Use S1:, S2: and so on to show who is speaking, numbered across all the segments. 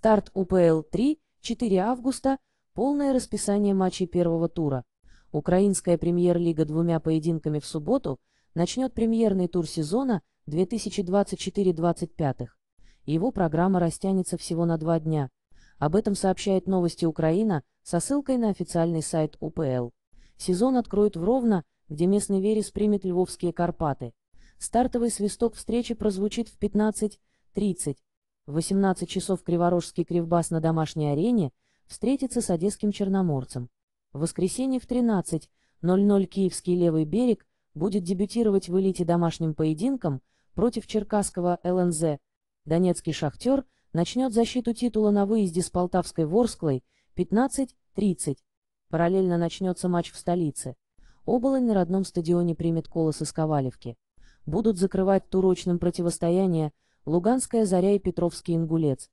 S1: Старт УПЛ-3, 4 августа, полное расписание матчей первого тура. Украинская премьер-лига двумя поединками в субботу начнет премьерный тур сезона 2024-25. Его программа растянется всего на два дня. Об этом сообщает новости Украина со ссылкой на официальный сайт УПЛ. Сезон откроют в Ровно, где местный Верес примет львовские Карпаты. Стартовый свисток встречи прозвучит в 15.30. 18 часов криворожский кривбас на домашней арене встретится с одесским черноморцем. В воскресенье в 13.00 киевский левый берег будет дебютировать в элите домашним поединком против черкасского ЛНЗ. Донецкий «Шахтер» начнет защиту титула на выезде с Полтавской «Ворсклой» 15.30. Параллельно начнется матч в столице. Оболонь на родном стадионе примет «Колос» из Ковалевки. Будут закрывать турочным противостояние Луганская «Заря» и Петровский «Ингулец».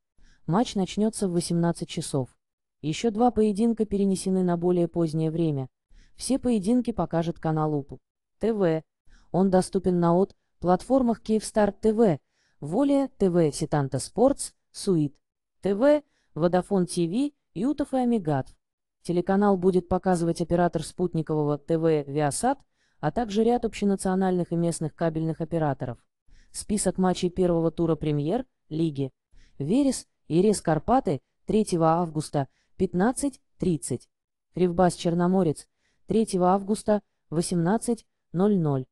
S1: Матч начнется в 18 часов. Еще два поединка перенесены на более позднее время. Все поединки покажет канал УПУ. ТВ. Он доступен на ОТ, платформах Киевстар ТВ, Воля ТВ, Ситанта Спортс, Суит ТВ, Водофон ТВ, Ютов и Амигат. Телеканал будет показывать оператор спутникового ТВ «Виасат», а также ряд общенациональных и местных кабельных операторов. Список матчей первого тура премьер-лиги. Верес, и Рес Карпаты, 3 августа, 15.30. Кривбас Черноморец, 3 августа, 18.00.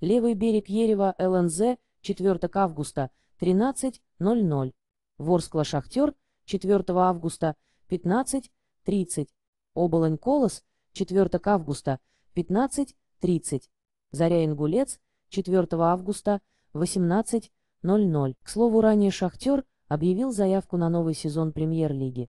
S1: Левый берег Ерева, ЛНЗ, 4 августа, 13.00. Ворскла Шахтер, 4 августа, 15.30. Оболонь Колос, 4 августа, 15.30. Заря Ингулец, 4 августа, 15.30. 18.00. К слову, ранее «Шахтер» объявил заявку на новый сезон премьер-лиги.